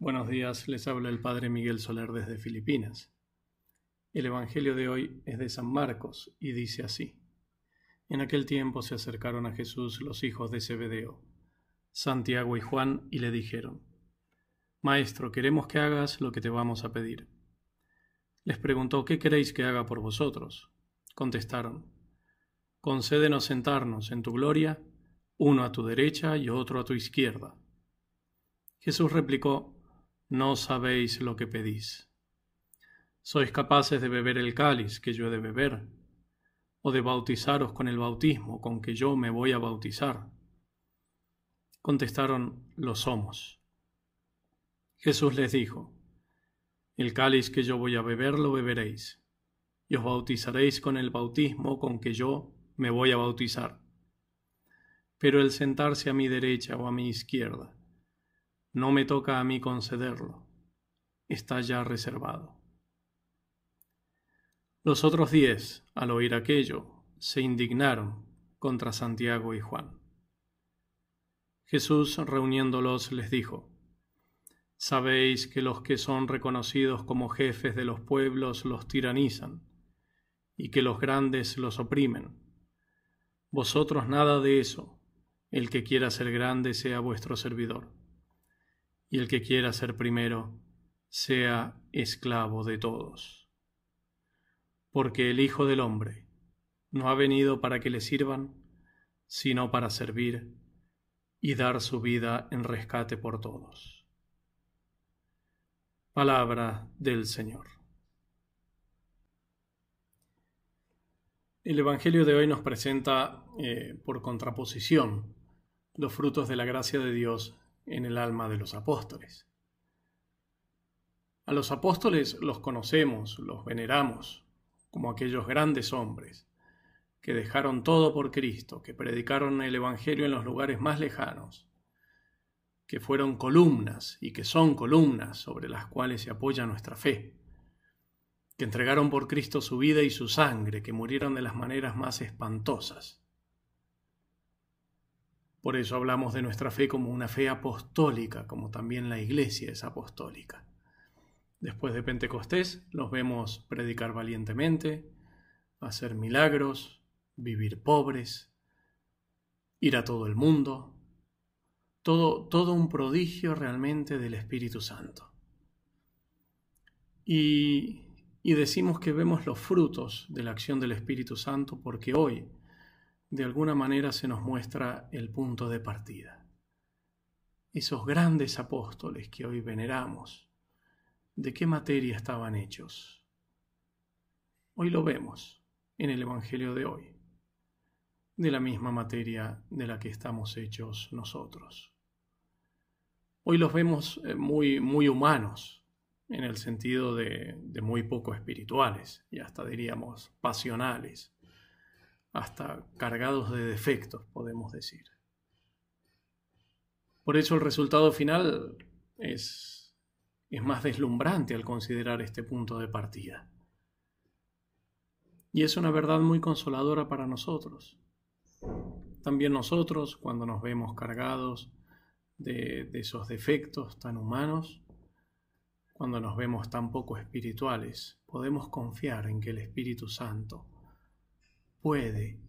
Buenos días, les habla el Padre Miguel Soler desde Filipinas. El Evangelio de hoy es de San Marcos y dice así. En aquel tiempo se acercaron a Jesús los hijos de Zebedeo, Santiago y Juan, y le dijeron, Maestro, queremos que hagas lo que te vamos a pedir. Les preguntó, ¿qué queréis que haga por vosotros? Contestaron, Concédenos sentarnos en tu gloria, uno a tu derecha y otro a tu izquierda. Jesús replicó, no sabéis lo que pedís. ¿Sois capaces de beber el cáliz que yo he de beber? ¿O de bautizaros con el bautismo con que yo me voy a bautizar? Contestaron, lo somos. Jesús les dijo, El cáliz que yo voy a beber lo beberéis, y os bautizaréis con el bautismo con que yo me voy a bautizar. Pero el sentarse a mi derecha o a mi izquierda no me toca a mí concederlo. Está ya reservado. Los otros diez, al oír aquello, se indignaron contra Santiago y Juan. Jesús, reuniéndolos, les dijo, Sabéis que los que son reconocidos como jefes de los pueblos los tiranizan, y que los grandes los oprimen. Vosotros nada de eso, el que quiera ser grande sea vuestro servidor y el que quiera ser primero, sea esclavo de todos. Porque el Hijo del Hombre no ha venido para que le sirvan, sino para servir y dar su vida en rescate por todos. Palabra del Señor. El Evangelio de hoy nos presenta, eh, por contraposición, los frutos de la gracia de Dios en el alma de los apóstoles. A los apóstoles los conocemos, los veneramos, como aquellos grandes hombres que dejaron todo por Cristo, que predicaron el Evangelio en los lugares más lejanos, que fueron columnas y que son columnas sobre las cuales se apoya nuestra fe, que entregaron por Cristo su vida y su sangre, que murieron de las maneras más espantosas por eso hablamos de nuestra fe como una fe apostólica, como también la iglesia es apostólica. Después de Pentecostés los vemos predicar valientemente, hacer milagros, vivir pobres, ir a todo el mundo. Todo, todo un prodigio realmente del Espíritu Santo. Y, y decimos que vemos los frutos de la acción del Espíritu Santo porque hoy de alguna manera se nos muestra el punto de partida. Esos grandes apóstoles que hoy veneramos, ¿de qué materia estaban hechos? Hoy lo vemos en el Evangelio de hoy, de la misma materia de la que estamos hechos nosotros. Hoy los vemos eh, muy, muy humanos, en el sentido de, de muy poco espirituales y hasta diríamos pasionales hasta cargados de defectos, podemos decir. Por eso el resultado final es, es más deslumbrante al considerar este punto de partida. Y es una verdad muy consoladora para nosotros. También nosotros, cuando nos vemos cargados de, de, esos defectos tan humanos, cuando nos vemos tan poco espirituales, podemos confiar en que el Espíritu Santo puede,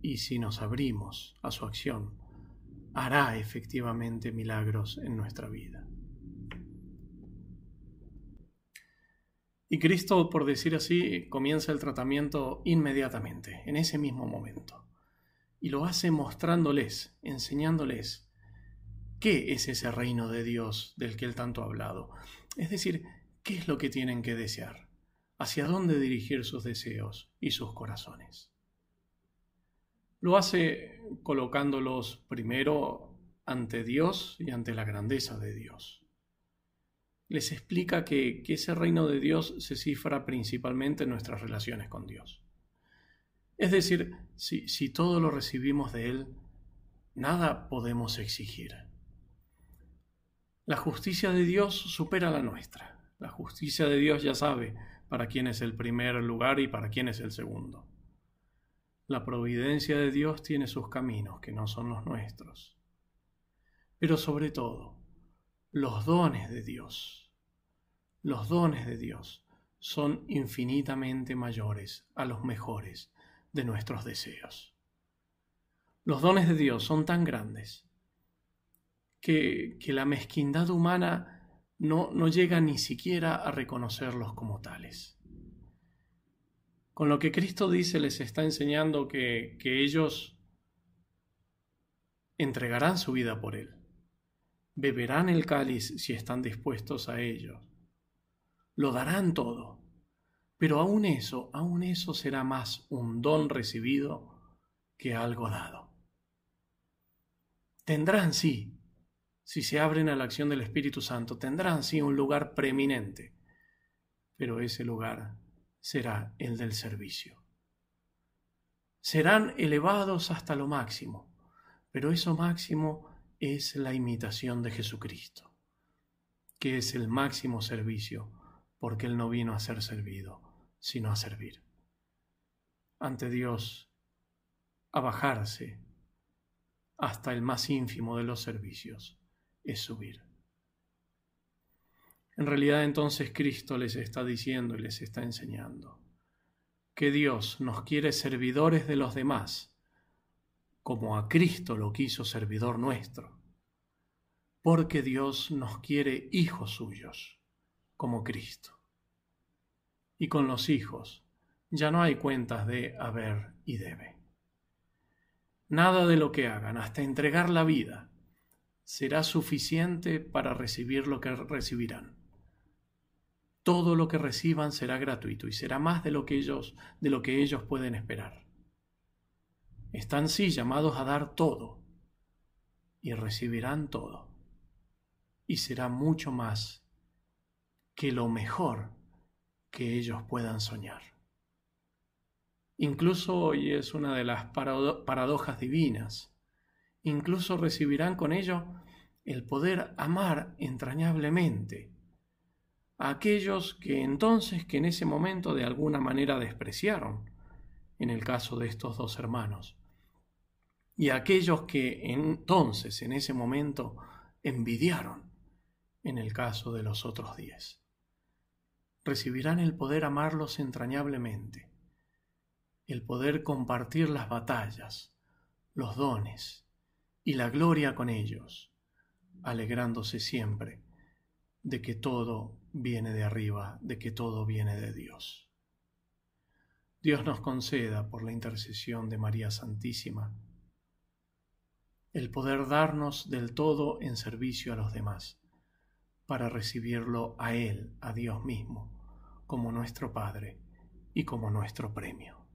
y si nos abrimos a su acción, hará efectivamente milagros en nuestra vida. Y Cristo, por decir así, comienza el tratamiento inmediatamente, en ese mismo momento. Y lo hace mostrándoles, enseñándoles qué es ese reino de Dios del que Él tanto ha hablado. Es decir, qué es lo que tienen que desear, hacia dónde dirigir sus deseos y sus corazones. Lo hace colocándolos primero ante Dios y ante la grandeza de Dios. Les explica que, ese reino de Dios se cifra principalmente en nuestras relaciones con Dios. Es decir, si, si todo lo recibimos de Él, nada podemos exigir. La justicia de Dios supera la nuestra. La justicia de Dios ya sabe para quién es el primer lugar y para quién es el segundo. La providencia de Dios tiene sus caminos que no son los nuestros. Pero sobre todo, los dones de Dios, los dones de Dios son infinitamente mayores a los mejores de nuestros deseos. Los dones de Dios son tan grandes que, que la mezquindad humana no, no llega ni siquiera a reconocerlos como tales. Con lo que Cristo dice les está enseñando que, que ellos entregarán su vida por Él, beberán el cáliz si están dispuestos a ello, lo darán todo, pero aún eso, aún eso será más un don recibido que algo dado. Tendrán, sí, si se abren a la acción del Espíritu Santo, tendrán, sí, un lugar preeminente, pero ese lugar será el del servicio. Serán elevados hasta lo máximo, pero eso máximo es la imitación de Jesucristo, que es el máximo servicio, porque Él no vino a ser servido, sino a servir. Ante Dios, a bajarse hasta el más ínfimo de los servicios es subir. En realidad entonces Cristo les está diciendo y les está enseñando que Dios nos quiere servidores de los demás, como a Cristo lo quiso servidor nuestro, porque Dios nos quiere hijos suyos, como Cristo. Y con los hijos ya no hay cuentas de haber y debe. Nada de lo que hagan hasta entregar la vida será suficiente para recibir lo que recibirán todo lo que reciban será gratuito y será más de lo que ellos de lo que ellos pueden esperar. Están sí llamados a dar todo y recibirán todo. Y será mucho más que lo mejor que ellos puedan soñar. Incluso hoy es una de las paradojas divinas. Incluso recibirán con ello el poder amar entrañablemente aquellos que entonces que en ese momento de alguna manera despreciaron, en el caso de estos dos hermanos, y aquellos que entonces en ese momento envidiaron, en el caso de los otros diez. Recibirán el poder amarlos entrañablemente, el poder compartir las batallas, los dones y la gloria con ellos, alegrándose siempre de que todo viene de arriba, de que todo viene de Dios. Dios nos conceda, por la intercesión de María Santísima, el poder darnos del todo en servicio a los demás, para recibirlo a Él, a Dios mismo, como nuestro Padre y como nuestro premio.